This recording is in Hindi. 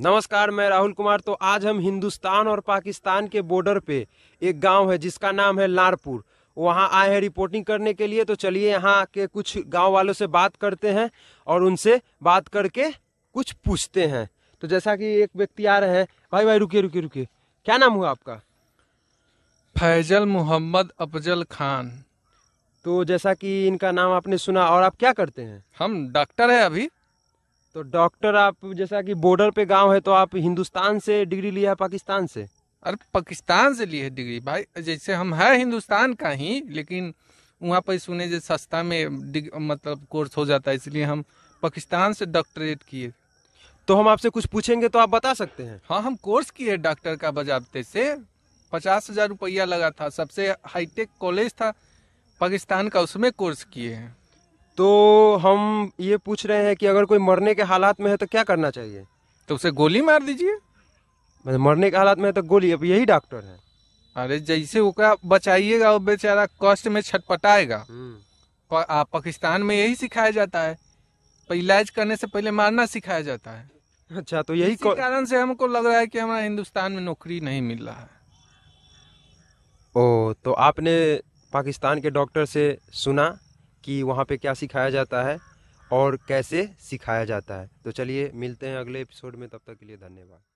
नमस्कार मैं राहुल कुमार तो आज हम हिंदुस्तान और पाकिस्तान के बॉर्डर पे एक गांव है जिसका नाम है लारपुर वहां आए हैं रिपोर्टिंग करने के लिए तो चलिए यहाँ के कुछ गांव वालों से बात करते हैं और उनसे बात करके कुछ पूछते हैं तो जैसा कि एक व्यक्ति आ रहे हैं भाई भाई रुकिए रुकिए रुकिए क्या नाम हुआ आपका फैजल मोहम्मद अफजल खान तो जैसा कि इनका नाम आपने सुना और आप क्या करते हैं हम डॉक्टर है अभी तो डॉक्टर आप जैसा कि बॉर्डर पे गांव है तो आप हिंदुस्तान से डिग्री लिया है पाकिस्तान से अरे पाकिस्तान से लिए है डिग्री भाई जैसे हम है हिंदुस्तान का ही लेकिन वहाँ पर सुने जो सस्ता में मतलब कोर्स हो जाता है इसलिए हम पाकिस्तान से डॉक्टरेट किए तो हम आपसे कुछ पूछेंगे तो आप बता सकते हैं हाँ हम कोर्स किए डॉक्टर का बजाबते से पचास हजार रुपया लगा था सबसे हाईटेक कॉलेज था पाकिस्तान का उसमें कोर्स किए हैं तो हम ये पूछ रहे हैं कि अगर कोई मरने के हालात में है तो क्या करना चाहिए तो उसे गोली मार दीजिए मतलब मरने के हालात में है तो गोली अब यही डॉक्टर है अरे जैसे उसका बचाइएगा वो बेचारा कष्ट में छटपटाएगा हम्म। प, पाकिस्तान में यही सिखाया जाता है इलाज करने से पहले मारना सिखाया जाता है अच्छा तो यही कारण से हमको लग रहा है कि हमारा हिंदुस्तान में नौकरी नहीं मिल रहा है ओ तो आपने पाकिस्तान के डॉक्टर से सुना कि वहाँ पे क्या सिखाया जाता है और कैसे सिखाया जाता है तो चलिए मिलते हैं अगले एपिसोड में तब तक के लिए धन्यवाद